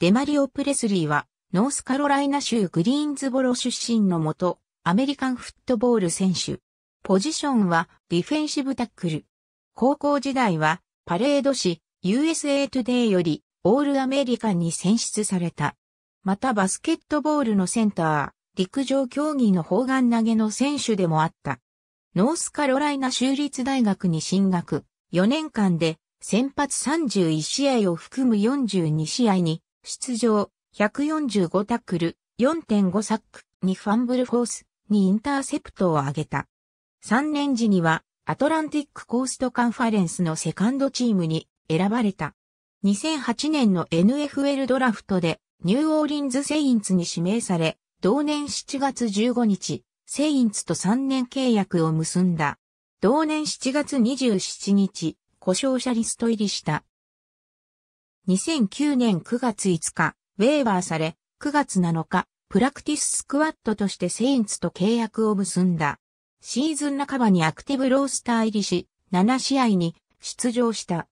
デマリオ・プレスリーは、ノースカロライナ州グリーンズボロ出身のもと、アメリカンフットボール選手。ポジションはディフェンシブタックル。高校時代はパレード誌 USA Today よりオールアメリカンに選出された。またバスケットボールのセンター、陸上競技の砲丸投げの選手でもあった。ノースカロライナ州立大学に進学、4年間で先発31試合を含む42試合に出場、145タックル、4.5サック、2ファンブルフォース、2インターセプトを挙げた。3年時には、アトランティックコーストカンファレンスのセカンドチームに選ばれた。2008年の NFL ドラフトでニューオーリンズ・セインツに指名され、同年7月15日、セインツと3年契約を結んだ。同年7月27日、故障者リスト入りした。2009年9月5日、ウェーバーされ、9月7日、プラクティススクワットとしてセインツと契約を結んだ。シーズン半ばにアクティブロースター入りし、7試合に出場した。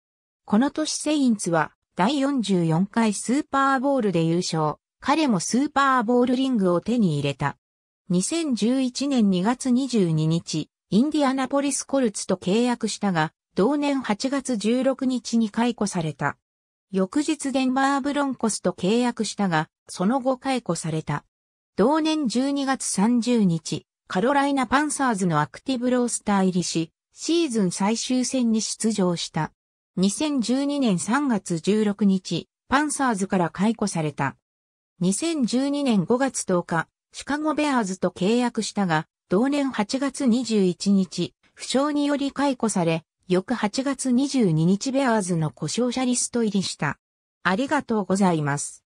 この年セインツは、第44回スーパーボールで優勝。彼もスーパーボールリングを手に入れた。2011年2月22日、インディアナポリスコルツと契約したが、同年8月16日に解雇された。翌日デンバーブロンコスと契約したが、その後解雇された。同年12月30日、カロライナパンサーズのアクティブロースター入りし、シーズン最終戦に出場した。2012年3月16日、パンサーズから解雇された。2012年5月10日、シカゴベアーズと契約したが、同年8月21日、負傷により解雇され、翌8月22日ベアーズの故障者リスト入りした。ありがとうございます。